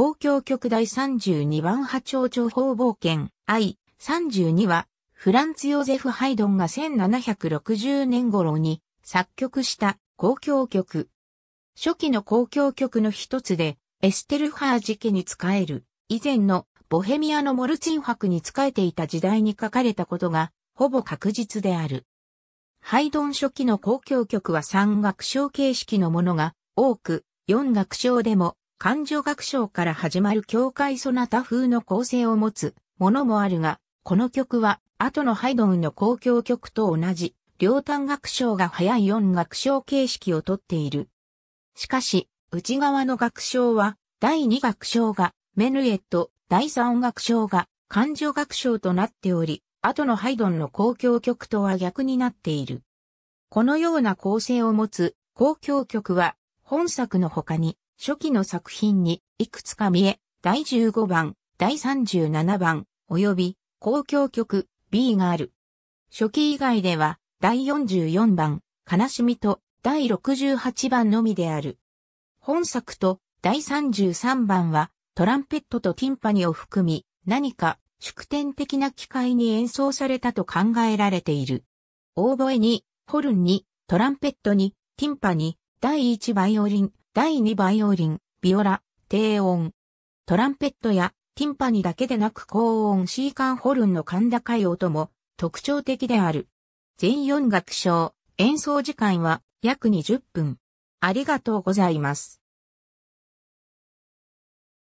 公共局第32番波長長方冒険 I32 は、フランツ・ヨゼフ・ハイドンが1760年頃に作曲した公共曲。初期の公共曲の一つで、エステルハージ家に使える、以前のボヘミアのモルツィン博に仕えていた時代に書かれたことが、ほぼ確実である。ハイドン初期の公共曲は3楽章形式のものが多く、4楽章でも漢情学章から始まる教会ソナタ風の構成を持つものもあるが、この曲は後のハイドンの公共曲と同じ、両端学章が早い4楽章形式をとっている。しかし、内側の学章は、第2学章がメヌエット、第3学章が漢情学章となっており、後のハイドンの公共曲とは逆になっている。このような構成を持つ公共曲は、本作の他に、初期の作品に、いくつか見え、第15番、第37番、及び、公共曲 B がある。初期以外では、第44番、悲しみと、第68番のみである。本作と、第33番は、トランペットとティンパニを含み、何か、祝典的な機会に演奏されたと考えられている。オーボエに、ホルンに、トランペットに、ティンパニ、第1バイオリン、第2バイオリン、ビオラ、低音、トランペットやティンパニだけでなく高音シーカンホルンの甲高い音も特徴的である。全4楽章、演奏時間は約20分。ありがとうございます。